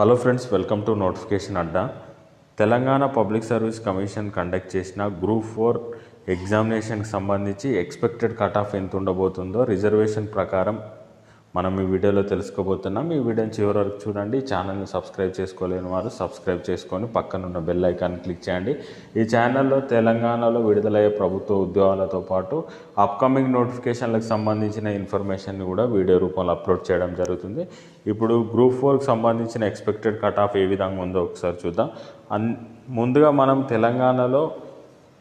hello friends welcome to notification Adda Telangana public service commission conduct చేసిన group four ఎగ్జామినేషన్కి సంబంధించి expected cut of ఎంత ఉండబోతుందో రిజర్వేషన్ ప్రకారం మనం ఈ వీడియోలో తెలుసుకోబోతున్నాం ఈ వీడియోని చివరి వరకు చూడండి ఛానల్ని సబ్స్క్రైబ్ చేసుకోలేని వారు సబ్స్క్రైబ్ చేసుకొని పక్కనున్న బెల్ ఐకాన్ క్లిక్ చేయండి ఈ ఛానల్లో తెలంగాణలో విడుదలయ్యే ప్రభుత్వ ఉద్యోగాలతో పాటు అప్కమింగ్ నోటిఫికేషన్లకు సంబంధించిన ఇన్ఫర్మేషన్ని కూడా వీడియో రూపంలో అప్లోడ్ చేయడం జరుగుతుంది ఇప్పుడు గ్రూప్ ఫోర్కి సంబంధించిన ఎక్స్పెక్టెడ్ కట్ ఆఫ్ ఏ విధంగా ఉందో ఒకసారి చూద్దాం అన్ ముందుగా మనం తెలంగాణలో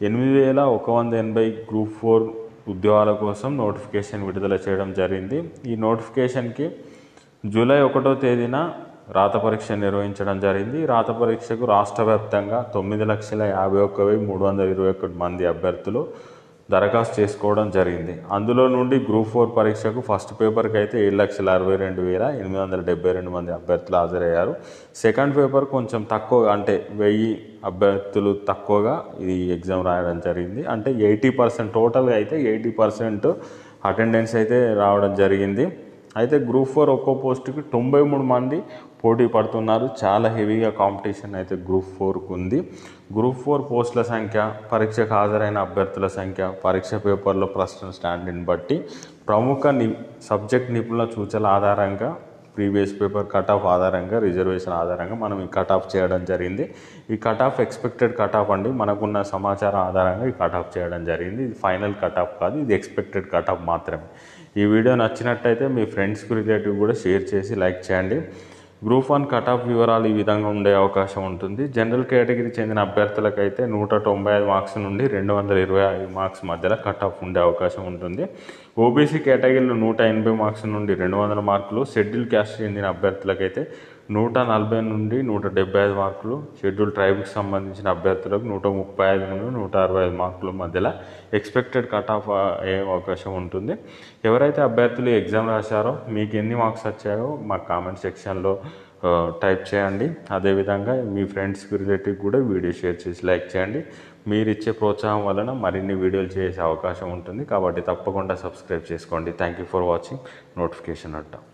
ఎనిమిది వేల ఒక వంద ఎనభై గ్రూప్ ఫోర్ ఉద్యోగాల కోసం నోటిఫికేషన్ విడుదల చేయడం జరిగింది ఈ నోటిఫికేషన్కి జూలై ఒకటో తేదీన రాత పరీక్ష నిర్వహించడం జరిగింది రాత పరీక్షకు రాష్ట్ర వ్యాప్తంగా తొమ్మిది లక్షల యాభై ఒక్క వెయ్యి మూడు వందల ఇరవై ఒకటి మంది అభ్యర్థులు దరఖాస్తు చేసుకోవడం జరిగింది అందులో నుండి గ్రూప్ ఫోర్ పరీక్షకు ఫస్ట్ పేపర్కి అయితే ఏడు లక్షల అరవై రెండు వేల ఎనిమిది వందల డెబ్బై రెండు మంది అభ్యర్థులు హాజరయ్యారు సెకండ్ పేపర్ కొంచెం తక్కువ అంటే వెయ్యి అభ్యర్థులు తక్కువగా ఈ ఎగ్జామ్ రాయడం జరిగింది అంటే ఎయిటీ పర్సెంట్ టోటల్గా అయితే ఎయిటీ పర్సెంట్ అటెండెన్స్ అయితే రావడం జరిగింది అయితే గ్రూప్ ఫోర్ ఒక్కో పోస్టుకి తొంభై మూడు మంది పోటీ పడుతున్నారు చాలా హెవీగా కాంపిటీషన్ అయితే గ్రూప్ ఫోర్కు ఉంది గ్రూప్ ఫోర్ పోస్టుల సంఖ్య పరీక్షకు హాజరైన అభ్యర్థుల సంఖ్య పరీక్ష పేపర్లో ప్రశ్న స్టాండర్డ్ని బట్టి ప్రముఖ ని సబ్జెక్ట్ నిపుణుల సూచనల ఆధారంగా ప్రీవియస్ పేపర్ కట్ ఆఫ్ ఆధారంగా రిజర్వేషన్ ఆధారంగా మనం ఈ కట్ ఆఫ్ చేయడం జరిగింది ఈ cut off expected cut off అండి మనకున్న సమాచారం ఆధారంగా ఈ కట్ ఆఫ్ చేయడం జరిగింది ఇది ఫైనల్ కట్ ఆఫ్ కాదు ఇది ఎక్స్పెక్టెడ్ కట్ ఆఫ్ మాత్రమే ఈ వీడియో నచ్చినట్టయితే మీ ఫ్రెండ్స్కి రిలేటివ్ కూడా షేర్ చేసి లైక్ చేయండి గ్రూప్ వన్ కట్ ఆఫ్ వివరాలు ఈ విధంగా ఉండే అవకాశం ఉంటుంది జనరల్ కేటగిరీ చెందిన అభ్యర్థులకైతే నూట తొంభై ఐదు మార్క్స్ నుండి రెండు వందల ఇరవై ఐదు మార్క్స్ మధ్యలో కట్ ఆఫ్ ఉండే అవకాశం ఉంటుంది ఓబీసీ కేటగిరీలో నూట ఎనభై మార్క్స్ నుండి రెండు వందల మార్కులు షెడ్యూల్ క్యాస్ట్ చెందిన అభ్యర్థులకైతే నూట నలభై నుండి నూట డెబ్బై ఐదు మార్కులు షెడ్యూల్ ట్రైబ్కి సంబంధించిన అభ్యర్థులకు నూట ముప్పై ఐదు నుండి నూట అరవై ఐదు మార్కుల మధ్యలో ఎక్స్పెక్టెడ్ కట్ ఆఫ్ అయ్యే అవకాశం ఉంటుంది ఎవరైతే అభ్యర్థులు ఎగ్జామ్ రాశారో మీకు ఎన్ని మార్క్స్ వచ్చాయో మా కామెంట్ సెక్షన్లో టైప్ చేయండి అదేవిధంగా మీ ఫ్రెండ్స్కి రిలేటివ్ కూడా వీడియో షేర్ చేసి లైక్ చేయండి మీరు ఇచ్చే ప్రోత్సాహం వలన మరిన్ని వీడియోలు చేసే అవకాశం ఉంటుంది కాబట్టి తప్పకుండా సబ్స్క్రైబ్ చేసుకోండి thank you for watching notification అంటాం